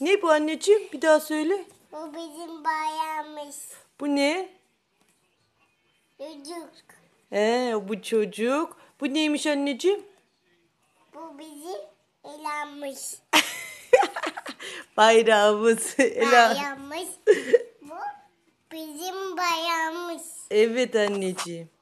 Ne bu anneciğim? Bir daha söyle. Bu bizim bayrağımız. Bu ne? Çocuk. Ee, bu çocuk. Bu neymiş anneciğim? Bu bizim elamız. bayrağımız. Ela. Bayrağımız. bu bizim bayrağımız. Evet anneciğim.